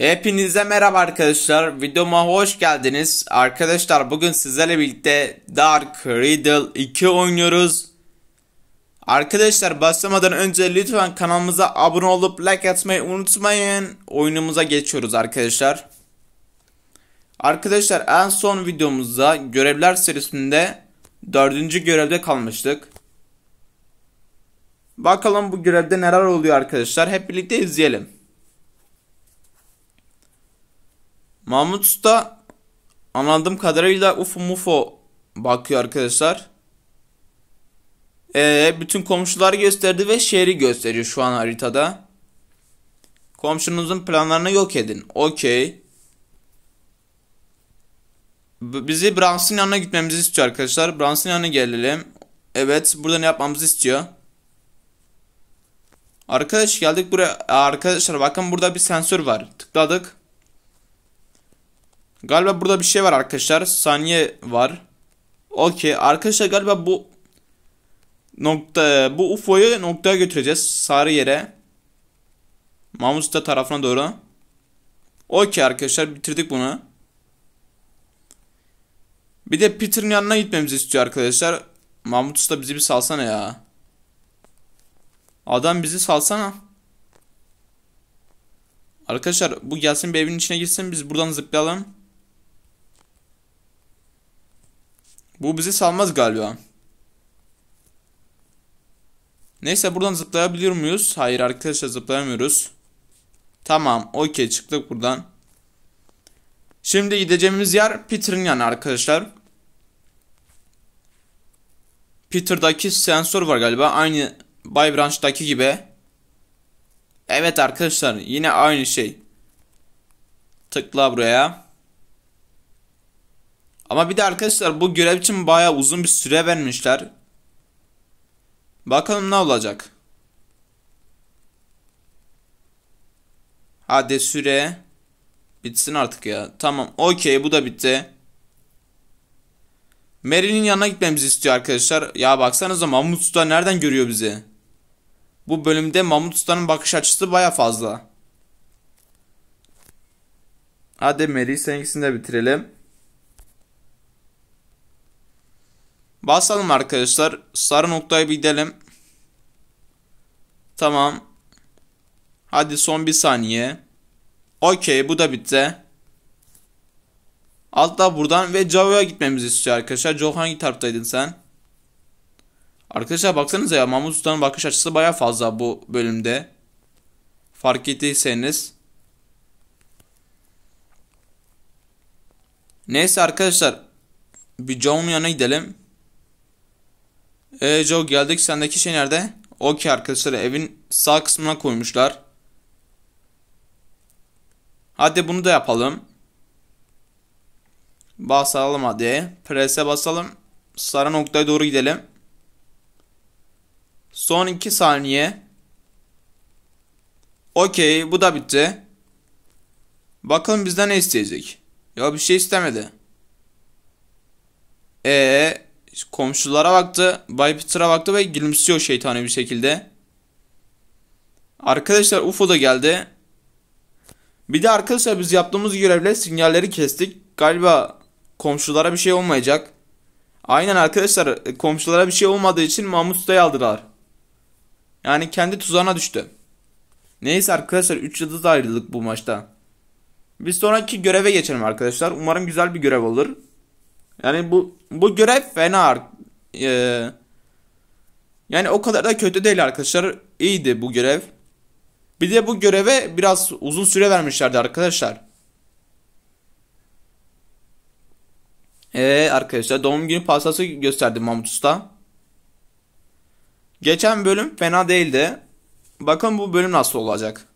Hepinize merhaba arkadaşlar. Videoma hoş geldiniz. Arkadaşlar bugün sizlerle birlikte Dark Riddle 2 oynuyoruz. Arkadaşlar başlamadan önce lütfen kanalımıza abone olup like atmayı unutmayın. Oyunumuza geçiyoruz arkadaşlar. Arkadaşlar en son videomuzda görevler serisinde 4. görevde kalmıştık. Bakalım bu görevde neler oluyor arkadaşlar. Hep birlikte izleyelim. Mahmut Usta anladığım kadarıyla UFO MUFO bakıyor arkadaşlar. Ee, bütün komşular gösterdi ve şehri gösteriyor şu an haritada. Komşunuzun planlarını yok edin. Okey. Bizi Bruns'ın yanına gitmemizi istiyor arkadaşlar. Bruns'ın yanına gelelim. Evet burada ne yapmamızı istiyor. Arkadaş geldik buraya. Arkadaşlar bakın burada bir sensör var. Tıkladık. Galiba burada bir şey var arkadaşlar. Saniye var. Okey. Arkadaşlar galiba bu nokta bu UFO'yu noktaya götüreceğiz. Sarı yere. Mamusta tarafına doğru. Okey arkadaşlar bitirdik bunu. Bir de Peter'ın yanına gitmemizi istiyor arkadaşlar. Mahmut Usta bizi bir salsana ya. Adam bizi salsana. Arkadaşlar bu gelsin bir evin içine gitsin biz buradan zıplayalım. Bu bizi salmaz galiba. Neyse buradan zıplayabiliyor miyiz? Hayır arkadaşlar zıplayamıyoruz. Tamam okey çıktık buradan. Şimdi gideceğimiz yer Peter'ın yanı arkadaşlar. Peter'daki sensör var galiba. Aynı Bay Branch'taki gibi. Evet arkadaşlar yine aynı şey. Tıkla buraya. Ama bir de arkadaşlar bu görev için bayağı uzun bir süre vermişler. Bakalım ne olacak. Hadi süre. Bitsin artık ya. Tamam okey bu da bitti. Mary'nin yanına gitmemizi istiyor arkadaşlar. Ya baksanıza Mahmut Usta nereden görüyor bizi? Bu bölümde Mahmut Usta'nın bakış açısı baya fazla. Hadi Mary seninkisini de bitirelim. Basalım arkadaşlar. Sarı noktaya bir gidelim. Tamam. Hadi son bir saniye. Okey bu da bitti. altta buradan ve Jao'ya gitmemizi istiyor arkadaşlar. Joe hangi taraftaydın sen? Arkadaşlar baksanıza ya Mahmut Sultan'ın bakış açısı baya fazla bu bölümde. Fark ettiyseniz. Neyse arkadaşlar. Bir Joe'nun yanına gidelim. Ee, Joe geldik. Sendeki şey nerede? Okey arkadaşlar evin sağ kısmına koymuşlar. Hadi bunu da yapalım. Basalım hadi. Press'e basalım. Sarı noktaya doğru gidelim. Son 2 saniye. Okey bu da bitti. Bakalım bizden ne isteyecek. Ya bir şey istemedi. Eee komşulara baktı. Bay Peter'a baktı ve gülümsüyor şeytani bir şekilde. Arkadaşlar UFO da geldi. Bir de arkadaşlar biz yaptığımız görevle sinyalleri kestik. Galiba komşulara bir şey olmayacak. Aynen arkadaşlar komşulara bir şey olmadığı için Mahmut Usta'yı aldılar. Yani kendi tuzağına düştü. Neyse arkadaşlar 3 yıldız ayrıldık bu maçta. Bir sonraki göreve geçelim arkadaşlar. Umarım güzel bir görev olur. Yani bu bu görev fena. Ee, yani o kadar da kötü değil arkadaşlar. İyiydi bu görev. Bir de bu göreve biraz uzun süre vermişlerdi arkadaşlar. Ee arkadaşlar doğum günü pastası gösterdi Mahmut Usta. Geçen bölüm fena değildi. Bakın bu bölüm nasıl olacak.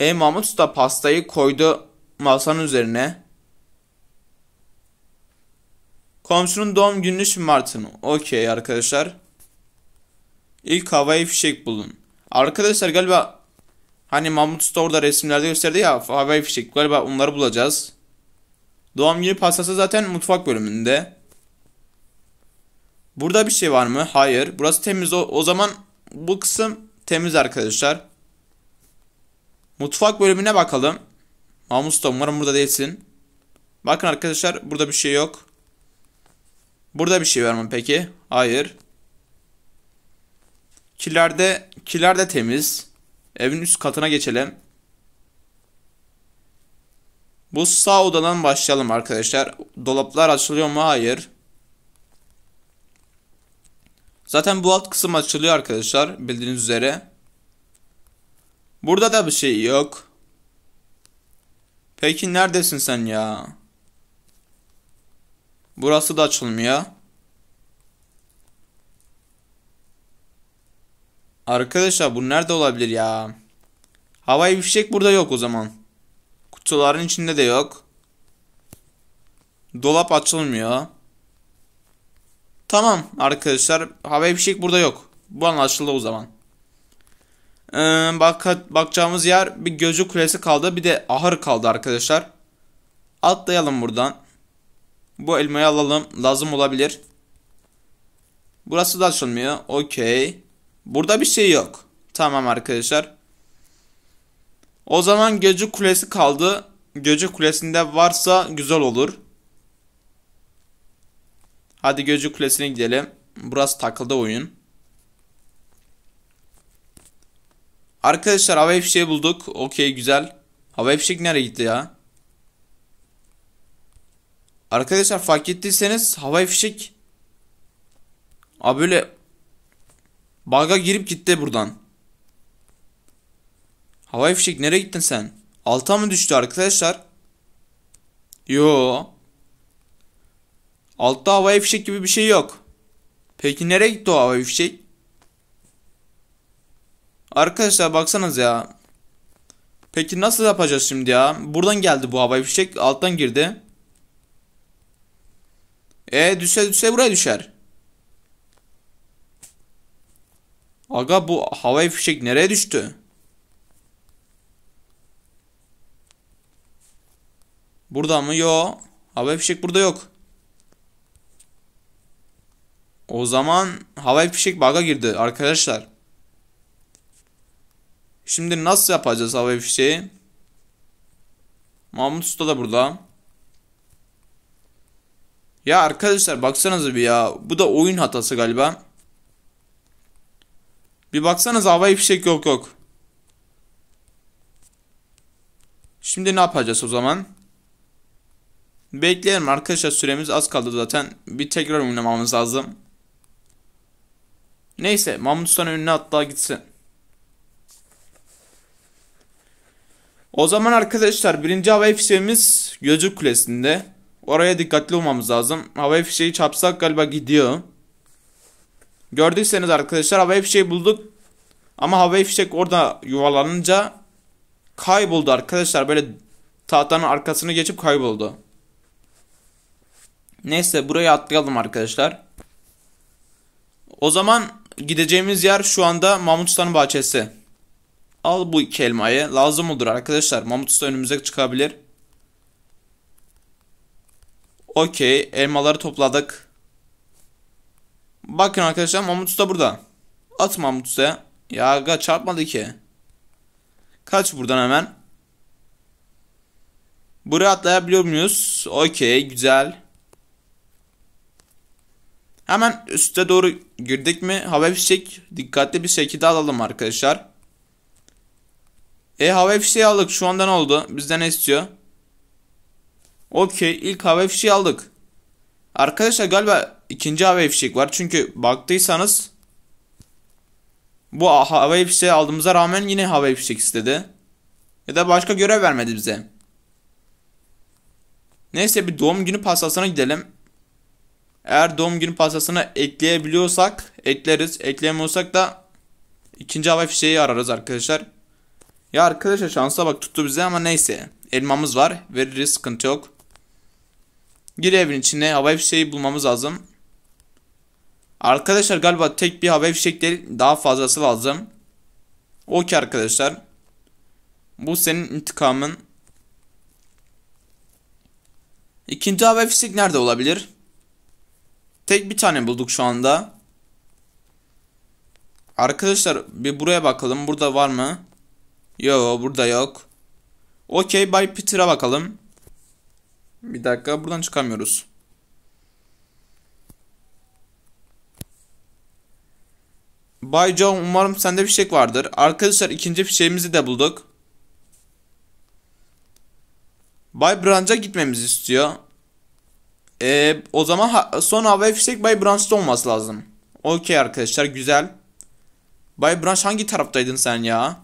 E Mahmut Usta pastayı koydu masanın üzerine. Komşunun doğum gününü şımartın. Okey arkadaşlar. İlk havai fişek bulun. Arkadaşlar galiba hani Mahmut Store'da resimlerde gösterdi ya havai fişek. Galiba onları bulacağız. Doğum günü pastası zaten mutfak bölümünde. Burada bir şey var mı? Hayır. Burası temiz. O, o zaman bu kısım temiz arkadaşlar. Mutfak bölümüne bakalım. Mahmut Store umarım burada değilsin. Bakın arkadaşlar burada bir şey yok. Burada bir şey var mı peki? Hayır. Kilerde, kilerde temiz. Evin üst katına geçelim. Bu sağ odadan başlayalım arkadaşlar. Dolaplar açılıyor mu? Hayır. Zaten bu alt kısım açılıyor arkadaşlar. Bildiğiniz üzere. Burada da bir şey yok. Peki neredesin sen ya? Burası da açılmıyor. Arkadaşlar bu nerede olabilir ya? Havai fişek burada yok o zaman. Kutuların içinde de yok. Dolap açılmıyor. Tamam arkadaşlar. Havai fişek burada yok. Bu anlaşıldı o zaman. Ee, bak bakacağımız yer bir gözü kulesi kaldı. Bir de ahır kaldı arkadaşlar. Atlayalım buradan. Bu elmayı alalım. Lazım olabilir. Burası da açılmıyor. Okey. Burada bir şey yok. Tamam arkadaşlar. O zaman Göcü Kulesi kaldı. Göcü Kulesi'nde varsa güzel olur. Hadi Göcü Kulesi'ne gidelim. Burası takıldı oyun. Arkadaşlar hava fişeği bulduk. Okey güzel. Hava fişek nereye gitti ya? Arkadaşlar fark ettiyseniz havai fişek Abi böyle Baga girip gitti buradan. Havai fişek nereye gittin sen? Alta mı düştü arkadaşlar? Yo. Altta havai fişek gibi bir şey yok. Peki nereye gitti o havai fişek? Arkadaşlar baksanız ya. Peki nasıl yapacağız şimdi ya? Buradan geldi bu havai fişek. Alttan girdi. E düşse düşse buraya düşer. Aga bu havai fişek nereye düştü? Burada mı? Yo. Havai fişek burada yok. O zaman havai fişek baga girdi arkadaşlar. Şimdi nasıl yapacağız havai fişeği? Mahmut Usta da burada. Ya arkadaşlar baksanıza bir ya. Bu da oyun hatası galiba. Bir baksanız havai fişek yok yok. Şimdi ne yapacağız o zaman? Bekleyelim arkadaşlar süremiz az kaldı zaten. Bir tekrar oynamamız lazım. Neyse Mahmut Usta'nın önüne atla gitsin. O zaman arkadaşlar birinci hava fişeğimiz Gözcük Kulesi'nde. Oraya dikkatli olmamız lazım. Havaya fişeği çapsak galiba gidiyor. Gördüyseniz arkadaşlar havaya fişeği bulduk. Ama havaya fişek orada yuvalanınca kayboldu arkadaşlar. Böyle tahtanın arkasını geçip kayboldu. Neyse buraya atlayalım arkadaşlar. O zaman gideceğimiz yer şu anda Mahmut bahçesi. Al bu iki elmayı. Lazım olur arkadaşlar. Mamut önümüze çıkabilir. Okey elmaları topladık. Bakın arkadaşlar Mahmut da burada. At Mahmut Usta'ya. Ya aga çarpmadı ki. Kaç buradan hemen. Buraya atlayabiliyor muyuz? Okey güzel. Hemen üste doğru girdik mi hava fişek dikkatli bir şekilde alalım arkadaşlar. E hava fişeği aldık şu anda ne oldu? Bizden ne istiyor? Okey ilk hava fişi aldık. Arkadaşlar galiba ikinci hava fişek var. Çünkü baktıysanız bu hava fişi aldığımıza rağmen yine hava fişek istedi. Ya da başka görev vermedi bize. Neyse bir doğum günü pastasına gidelim. Eğer doğum günü pastasına ekleyebiliyorsak ekleriz. Ekleyemiyorsak da ikinci hava fişeği ararız arkadaşlar. Ya arkadaşlar şansa bak tuttu bize ama neyse. Elmamız var. Veririz sıkıntı yok. Gir evin içine havai fişeği bulmamız lazım. Arkadaşlar galiba tek bir havai fişek değil daha fazlası lazım. Okey arkadaşlar. Bu senin intikamın. İkinci havai fişek nerede olabilir? Tek bir tane bulduk şu anda. Arkadaşlar bir buraya bakalım. Burada var mı? Yo burada yok. Okey Bay Peter'a bakalım. Bir dakika buradan çıkamıyoruz. Bay John umarım sende fişek vardır. Arkadaşlar ikinci fişeğimizi de bulduk. Bay Branch'a gitmemizi istiyor. Ee, o zaman ha son havaya fişek Bay Branch'ta olması lazım. Okey arkadaşlar güzel. Bay Branch hangi taraftaydın sen ya?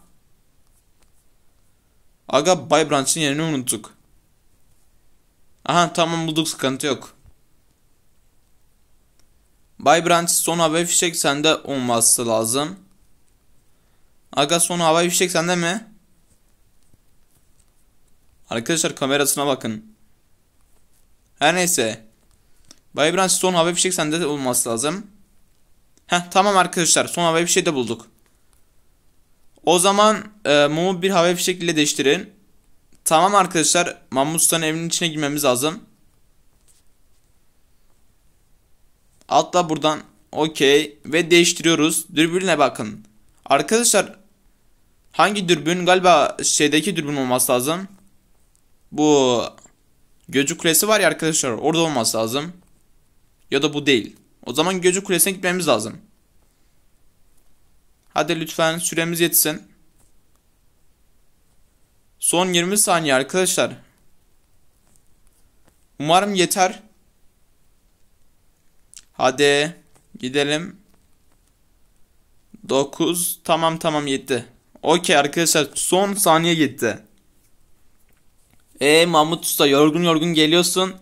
Aga Bay Branch'in yerini unuttuk. Aha tamam bulduk sıkıntı yok. Bay Brent son hava fişek sende olması lazım. Aga son hava fişek sende mi? Arkadaşlar kamerasına bakın. Her neyse. Bay Brent son hava fişek sende olması lazım. Heh tamam arkadaşlar son hava fişeği de bulduk. O zaman e, mumu bir hava fişekiyle değiştirin. Tamam arkadaşlar. Mahmut evinin içine girmemiz lazım. Altta buradan. Okey. Ve değiştiriyoruz. Dürbünle bakın. Arkadaşlar. Hangi dürbün? Galiba şeydeki dürbün olması lazım. Bu. Göcü kulesi var ya arkadaşlar. Orada olması lazım. Ya da bu değil. O zaman Göcü kulesine gitmemiz lazım. Hadi lütfen süremiz yetsin. Son 20 saniye arkadaşlar. Umarım yeter. Hadi gidelim. 9 tamam tamam yetti. Okey arkadaşlar son saniye gitti. E Mahmut Usta yorgun yorgun geliyorsun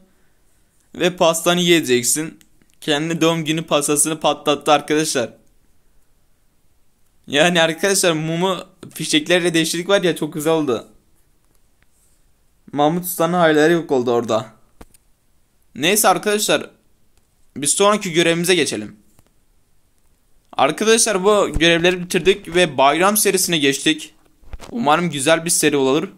ve pastanı yiyeceksin. Kendi doğum günü pastasını patlattı arkadaşlar. Yani arkadaşlar mumu fişeklerle değiştirdik var ya çok güzel oldu. Mahmut Usta'nın hayalleri yok oldu orada. Neyse arkadaşlar. Biz sonraki görevimize geçelim. Arkadaşlar bu görevleri bitirdik ve bayram serisine geçtik. Umarım güzel bir seri olur.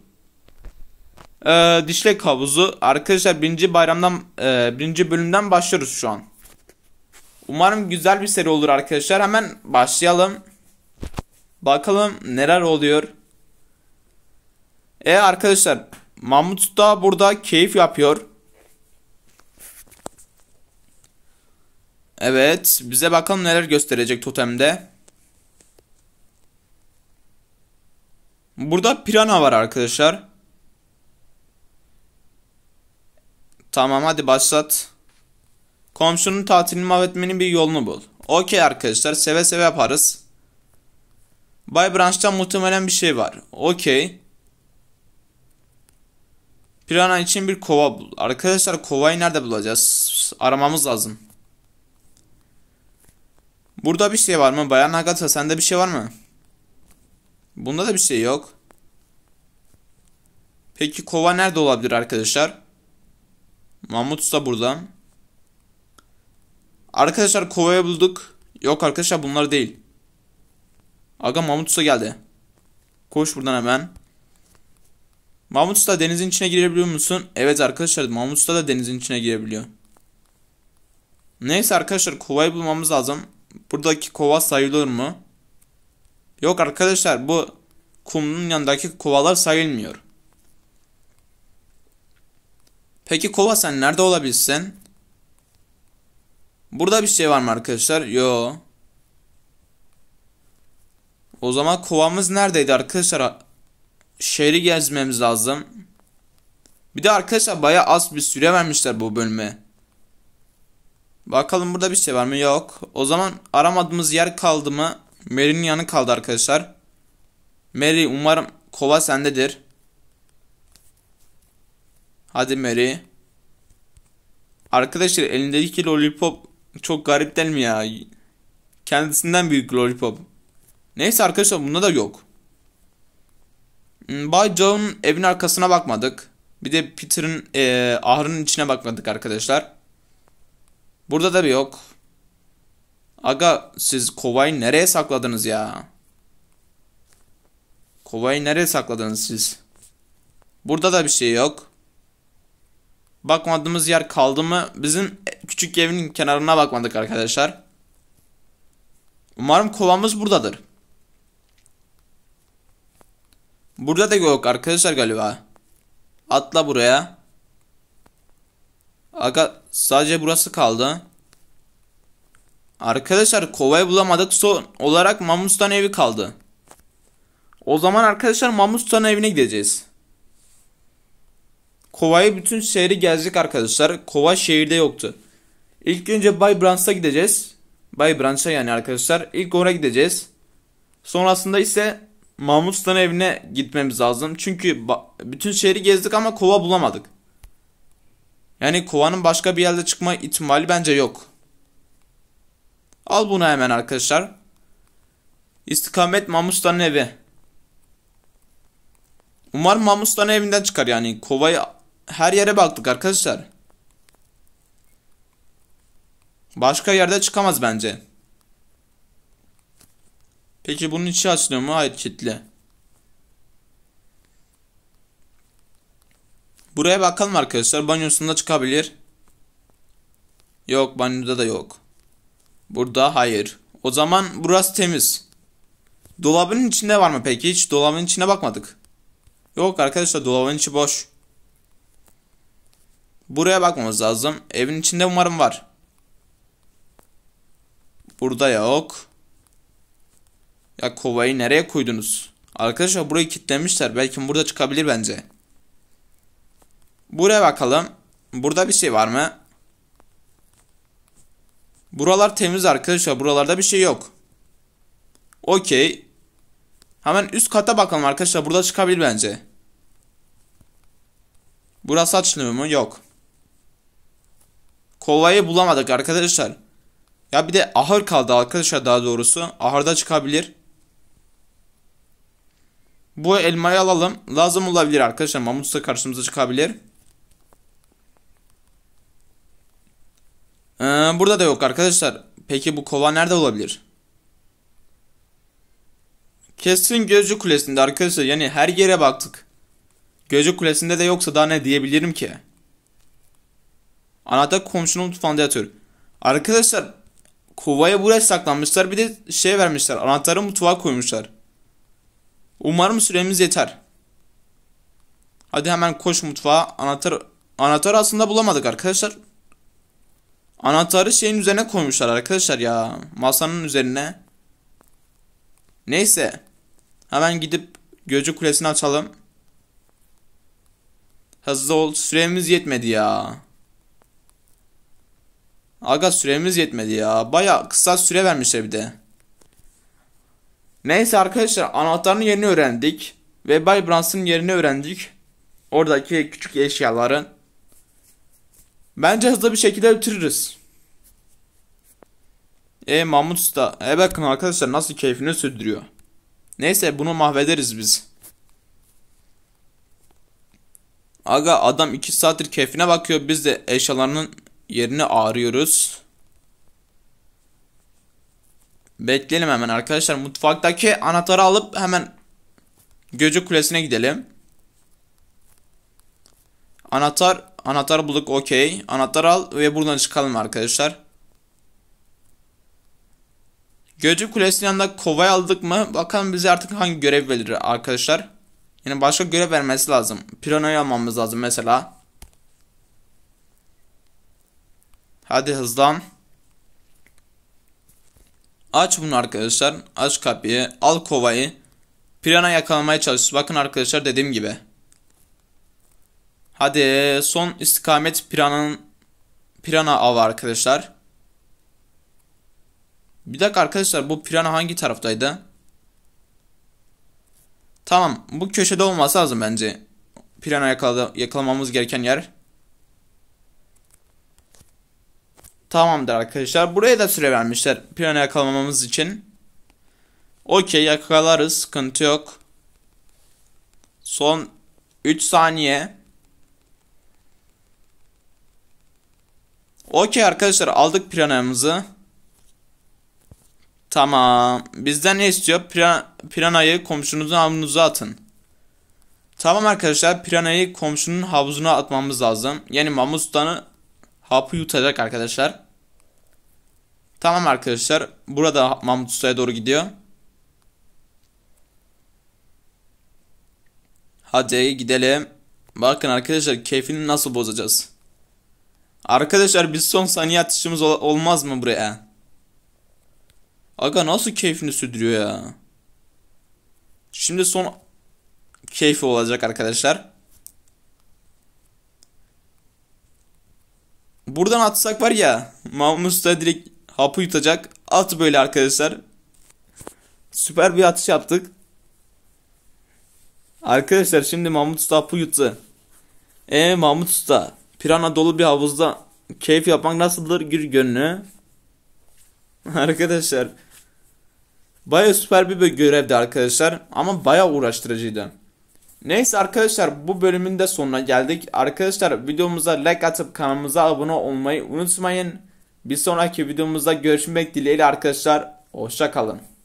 Ee, dişlek havuzu. Arkadaşlar birinci bayramdan e, birinci bölümden başlıyoruz şu an. Umarım güzel bir seri olur arkadaşlar. Hemen başlayalım. Bakalım neler oluyor. E arkadaşlar Mahmut da burada keyif yapıyor. Evet. Bize bakalım neler gösterecek totemde. Burada pirana var arkadaşlar. Tamam hadi başlat. Komşunun tatilini mahvetmenin bir yolunu bul. Okey arkadaşlar seve seve yaparız. Bay Branch'ta muhtemelen bir şey var. Okey. Pirana için bir kova bul. Arkadaşlar kovayı nerede bulacağız? Aramamız lazım. Burada bir şey var mı? Bayan Agatha sende bir şey var mı? Bunda da bir şey yok. Peki kova nerede olabilir arkadaşlar? Mahmut da burada. Arkadaşlar kovayı bulduk. Yok arkadaşlar bunlar değil. Aga Mahmut geldi. Koş buradan hemen. Mahmut Usta denizin içine girebiliyor musun? Evet arkadaşlar Mahmut Usta da denizin içine girebiliyor. Neyse arkadaşlar kovayı bulmamız lazım. Buradaki kova sayılır mı? Yok arkadaşlar bu kumun yanındaki kovalar sayılmıyor. Peki kova sen nerede olabilsin? Burada bir şey var mı arkadaşlar? Yo. O zaman kovamız neredeydi arkadaşlar? şehri gezmemiz lazım. Bir de arkadaşlar baya az bir süre vermişler bu bölüme. Bakalım burada bir şey var mı? Yok. O zaman aramadığımız yer kaldı mı? Mary'nin yanı kaldı arkadaşlar. Mary umarım kova sendedir. Hadi Mary. Arkadaşlar elindeki lollipop çok garip değil mi ya? Kendisinden büyük lollipop. Neyse arkadaşlar bunda da yok. Hmm, Bay Joe'nun evin arkasına bakmadık. Bir de Peter'ın e, ahırının içine bakmadık arkadaşlar. Burada da bir yok. Aga siz kovayı nereye sakladınız ya? Kovayı nereye sakladınız siz? Burada da bir şey yok. Bakmadığımız yer kaldı mı? Bizim küçük evin kenarına bakmadık arkadaşlar. Umarım kovamız buradadır. Burada da yok arkadaşlar galiba. Atla buraya. Aga sadece burası kaldı. Arkadaşlar kovayı bulamadık. Son olarak Mamustan evi kaldı. O zaman arkadaşlar Mamustan evine gideceğiz. Kova'yı bütün şehri gezdik arkadaşlar. Kova şehirde yoktu. İlk önce Bay Branch'a gideceğiz. Bay Branch'a yani arkadaşlar. İlk oraya gideceğiz. Sonrasında ise Mahmut Usta'nın evine gitmemiz lazım. Çünkü bütün şehri gezdik ama kova bulamadık. Yani kovanın başka bir yerde çıkma ihtimali bence yok. Al bunu hemen arkadaşlar. İstikamet Mahmut Usta'nın evi. Umarım Mahmut Usta'nın evinden çıkar yani. Kovayı her yere baktık arkadaşlar. Başka yerde çıkamaz bence. Peki bunun içi açılıyor mu? Hayır kitle. Buraya bakalım arkadaşlar. Banyosunda çıkabilir. Yok banyoda da yok. Burada hayır. O zaman burası temiz. Dolabın içinde var mı peki? Hiç dolabın içine bakmadık. Yok arkadaşlar dolabın içi boş. Buraya bakmamız lazım. Evin içinde umarım var. Burada yok. Ya kovayı nereye koydunuz? Arkadaşlar burayı kilitlemişler Belki burada çıkabilir bence. Buraya bakalım. Burada bir şey var mı? Buralar temiz arkadaşlar. Buralarda bir şey yok. Okey. Hemen üst kata bakalım arkadaşlar. Burada çıkabilir bence. Burası açılıyor mu? Yok. Kovayı bulamadık arkadaşlar. Ya bir de ahır kaldı arkadaşlar daha doğrusu. Ahırda çıkabilir. Bu elmayı alalım. Lazım olabilir arkadaşlar. Mamut da karşımıza çıkabilir. Ee, burada da yok arkadaşlar. Peki bu kova nerede olabilir? Kesin Gözcü Kulesi'nde arkadaşlar. Yani her yere baktık. Gözcü Kulesi'nde de yoksa daha ne diyebilirim ki? Anahtar komşunun mutfağında yatıyor. Arkadaşlar kovaya buraya saklanmışlar. Bir de şey vermişler. Anahtarı mutfağa koymuşlar. Umarım süremiz yeter. Hadi hemen koş mutfağa. Anahtar anahtar aslında bulamadık arkadaşlar. Anahtarı şeyin üzerine koymuşlar arkadaşlar ya. Masanın üzerine. Neyse. Hemen gidip Göcü Kulesi'ni açalım. Hızlı ol. Süremiz yetmedi ya. Aga süremiz yetmedi ya. Baya kısa süre vermişler bir de. Neyse arkadaşlar anahtarın yerini öğrendik. Ve Bay Brunson'un yerini öğrendik. Oradaki küçük eşyaların. Bence hızlı bir şekilde bitiririz. E Mahmut Usta. E bakın arkadaşlar nasıl keyfini sürdürüyor. Neyse bunu mahvederiz biz. Aga adam 2 saattir keyfine bakıyor. Biz de eşyalarının yerini ağrıyoruz. Bekleyelim hemen arkadaşlar. Mutfaktaki anahtarı alıp hemen Göcü Kulesi'ne gidelim. Anahtar, anahtar bulduk okey. Anahtar al ve buradan çıkalım arkadaşlar. Göcü Kulesi'nin yanında kovayı aldık mı? Bakalım bize artık hangi görev verir arkadaşlar. Yani başka görev vermesi lazım. Piranoyu almamız lazım mesela. Hadi hızlan. Aç bunu arkadaşlar. Aç kapıyı. Al kovayı. Pirana yakalamaya çalışıyoruz. Bakın arkadaşlar dediğim gibi. Hadi son istikamet piranın pirana avı arkadaşlar. Bir dakika arkadaşlar bu pirana hangi taraftaydı? Tamam bu köşede olması lazım bence. Pirana yakala yakalamamız gereken yer. Tamamdır arkadaşlar. Buraya da süre vermişler. Piyano yakalamamız için. Okey yakalarız. Sıkıntı yok. Son 3 saniye. Okey arkadaşlar aldık piranamızı. Tamam. Bizden ne istiyor? Piran piranayı komşunuzun havuzuna atın. Tamam arkadaşlar piranayı komşunun havuzuna atmamız lazım. Yani mamustanı hapı yutacak arkadaşlar. Tamam arkadaşlar. Burada Mahmut Usta'ya doğru gidiyor. Hadi gidelim. Bakın arkadaşlar keyfini nasıl bozacağız. Arkadaşlar biz son saniye atışımız ol olmaz mı buraya? Aga nasıl keyfini sürdürüyor ya? Şimdi son keyfi olacak arkadaşlar. Buradan atsak var ya Mahmut da direkt hapı yutacak. At böyle arkadaşlar. Süper bir atış yaptık. Arkadaşlar şimdi Mahmut Usta hapı yuttu. Eee Mahmut Usta. Pirana dolu bir havuzda keyif yapmak nasıldır gir gönlü. Arkadaşlar. Baya süper bir görevdi arkadaşlar. Ama baya uğraştırıcıydı. Neyse arkadaşlar bu bölümün de sonuna geldik. Arkadaşlar videomuza like atıp kanalımıza abone olmayı unutmayın. Bir sonraki videomuzda görüşmek dileğiyle arkadaşlar. hoşçakalın.